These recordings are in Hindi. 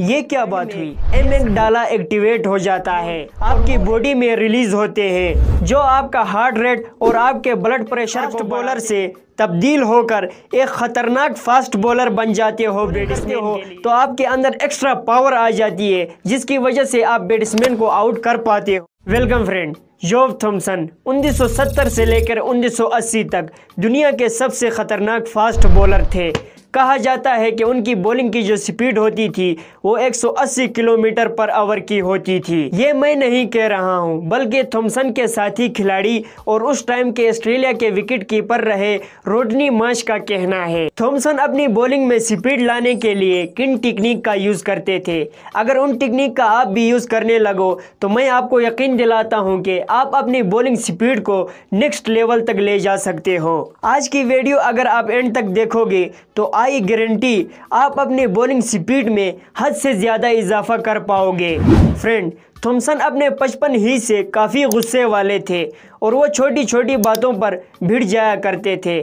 ये क्या बात हुई डाला एक्टिवेट हो जाता है आपकी बॉडी में रिलीज होते हैं जो आपका हार्ट रेट और आपके ब्लड प्रेशर को बॉलर से तब्दील होकर एक ख़तरनाक फास्ट बॉलर बन जाते हो बैट्समैन हो तो आपके अंदर एक्स्ट्रा पावर आ जाती है जिसकी वजह से आप बैट्समैन को आउट कर पाते हो वेलकम फ्रेंड जोव थॉमसन 1970 से लेकर 1980 तक दुनिया के सबसे ख़तरनाक फास्ट बॉलर थे कहा जाता है कि उनकी बॉलिंग की जो स्पीड होती थी वो 180 किलोमीटर पर आवर की होती थी ये मैं नहीं कह रहा हूँ बल्कि थॉमसन के साथी खिलाड़ी और उस टाइम के ऑस्ट्रेलिया के विकेट कीपर रहे रोडनी माश का कहना है थॉमसन अपनी बॉलिंग में स्पीड लाने के लिए किन टेक्निक का यूज करते थे अगर उन टेक्निक का आप भी यूज करने लगो तो मैं आपको यकीन दिलाता हूँ की आप अपनी बॉलिंग स्पीड को नेक्स्ट लेवल तक ले जा सकते हो आज की वीडियो अगर आप एंड तक देखोगे तो आज आई गारंटी आप अपने बॉलिंग स्पीड में हद से ज़्यादा इजाफा कर पाओगे फ्रेंड थॉमसन अपने बचपन ही से काफ़ी गुस्से वाले थे और वो छोटी छोटी बातों पर भिड़ जाया करते थे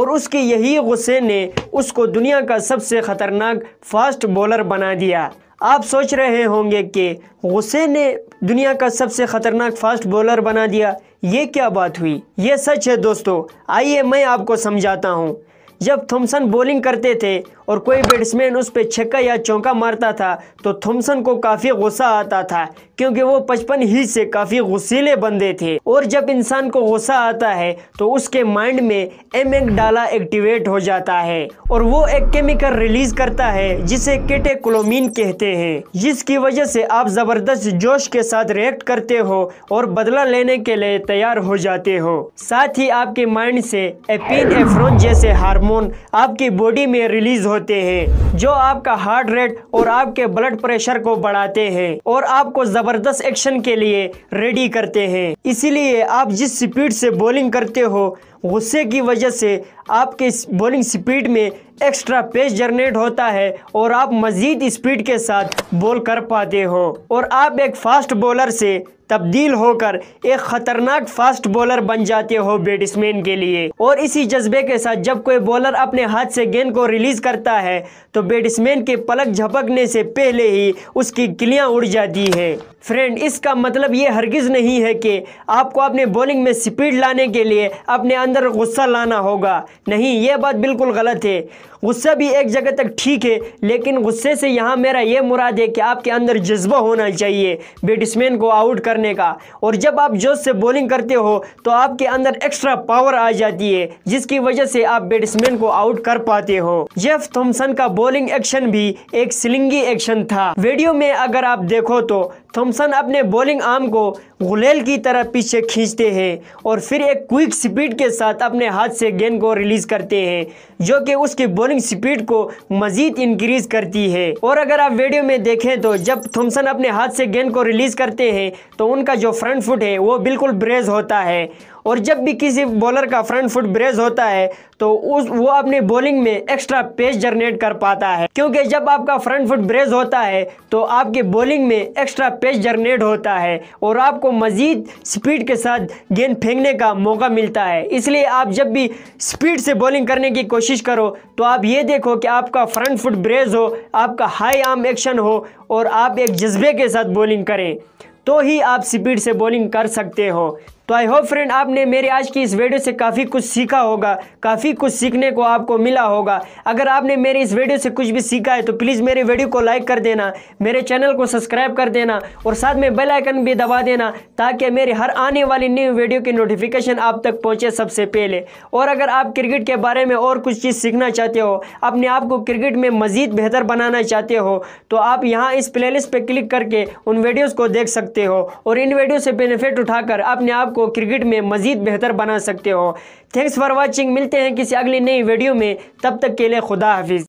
और उसके यही गुस्से ने उसको दुनिया का सबसे ख़तरनाक फास्ट बॉलर बना दिया आप सोच रहे होंगे कि गुस्से ने दुनिया का सबसे ख़तरनाक फास्ट बॉलर बना दिया ये क्या बात हुई ये सच है दोस्तों आइए मैं आपको समझाता हूँ जब थॉमसन बॉलिंग करते थे और कोई बैट्समैन उस पर छक्का या चौका मारता था तो थॉमसन को काफ़ी गुस्सा आता था क्योंकि वो बचपन ही से काफ़ी गुस्सीले बंदे थे और जब इंसान को गुस्सा आता है तो उसके माइंड में एम डाला एक्टिवेट हो जाता है और वो एक केमिकल रिलीज करता है जिसे केटेकोलोमिन कहते हैं जिसकी वजह से आप ज़बरदस्त जोश के साथ रिएक्ट करते हो और बदला लेने के लिए तैयार हो जाते हो साथ ही आपके माइंड से एपिन एफ्रोन जैसे हार्मोन आपकी बॉडी में रिलीज होते होते हैं जो आपका हार्ट रेट और आपके ब्लड प्रेशर को बढ़ाते हैं और आपको ज़बरदस्त एक्शन के लिए रेडी करते हैं इसीलिए आप जिस स्पीड से बॉलिंग करते हो गुस्से की वजह से आपके बॉलिंग स्पीड में एक्स्ट्रा पेस जनरेट होता है और आप मज़ीद स्पीड के साथ बॉल कर पाते हो और आप एक फास्ट बॉलर से तब्दील होकर एक ख़तरनाक फास्ट बॉलर बन जाते हो बैट्समैन के लिए और इसी जज्बे के साथ जब कोई बॉलर अपने हाथ से गेंद को रिलीज़ करता है तो बैट्समैन के पलक झपकने से पहले ही उसकी किलियाँ उड़ जाती हैं फ्रेंड इसका मतलब ये हरगिज़ नहीं है कि आपको अपने बॉलिंग में स्पीड लाने के लिए अपने अंदर गुस्सा लाना होगा नहीं ये बात बिल्कुल गलत है गुस्सा भी एक जगह तक ठीक है लेकिन गुस्से से यहाँ मेरा ये मुराद है कि आपके अंदर जज्बा होना चाहिए बैट्समैन को आउट करने का और जब आप जोश से बॉलिंग करते हो तो आपके अंदर एक्स्ट्रा पावर आ जाती है जिसकी वजह से आप बैट्समैन को आउट कर पाते हो जेफ थॉमसन का बॉलिंग एक्शन भी एक स्लिंगी एक्शन था वीडियो में अगर आप देखो तो थॉमसन अपने बॉलिंग आर्म को गुलेल की तरह पीछे खींचते हैं और फिर एक क्विक स्पीड के साथ अपने हाथ से गेंद को रिलीज़ करते हैं जो कि उसकी बॉलिंग स्पीड को मज़ीद इंक्रीज़ करती है और अगर आप वीडियो में देखें तो जब थॉमसन अपने हाथ से गेंद को रिलीज़ करते हैं तो उनका जो फ्रंट फुट है वो बिल्कुल ब्रेज होता है और जब भी किसी बॉलर का फ्रंट फुट ब्रेज होता है तो उस वो अपने बॉलिंग में एक्स्ट्रा पेस जनरेट कर पाता है क्योंकि जब आपका फ्रंट फुट ब्रेज होता है तो आपके बॉलिंग में एक्स्ट्रा पेस जनरेट होता है और आपको मज़ीद स्पीड के साथ गेंद फेंकने का मौका मिलता है इसलिए आप जब भी स्पीड से बॉलिंग करने की कोशिश करो तो आप ये देखो कि आपका फ्रंट फुट ब्रेज हो आपका हाई आर्म एक्शन हो और आप एक जज्बे के साथ बॉलिंग करें तो ही आप स्पीड से बॉलिंग कर सकते हो तो आई होप फ्रेंड आपने मेरे आज की इस वीडियो से काफ़ी कुछ सीखा होगा काफ़ी कुछ सीखने को आपको मिला होगा अगर आपने मेरे इस वीडियो से कुछ भी सीखा है तो प्लीज़ मेरे वीडियो को लाइक कर देना मेरे चैनल को सब्सक्राइब कर देना और साथ में बेल आइकन भी दबा देना ताकि मेरे हर आने वाली न्यू वीडियो की नोटिफिकेशन आप तक पहुँचे सबसे पहले और अगर आप क्रिकेट के बारे में और कुछ चीज़ सीखना चाहते हो अपने आप को क्रिकेट में मज़ीद बेहतर बनाना चाहते हो तो आप यहाँ इस प्लेलिस्ट पर क्लिक करके उन वीडियोज़ को देख सकते हो और इन वीडियो से बेनिफिट उठाकर अपने आप को को क्रिकेट में मज़ीद बेहतर बना सकते हो थैंक्स फॉर वॉचिंग मिलते हैं किसी अगली नई वीडियो में तब तक के लिए खुदा हाफिज़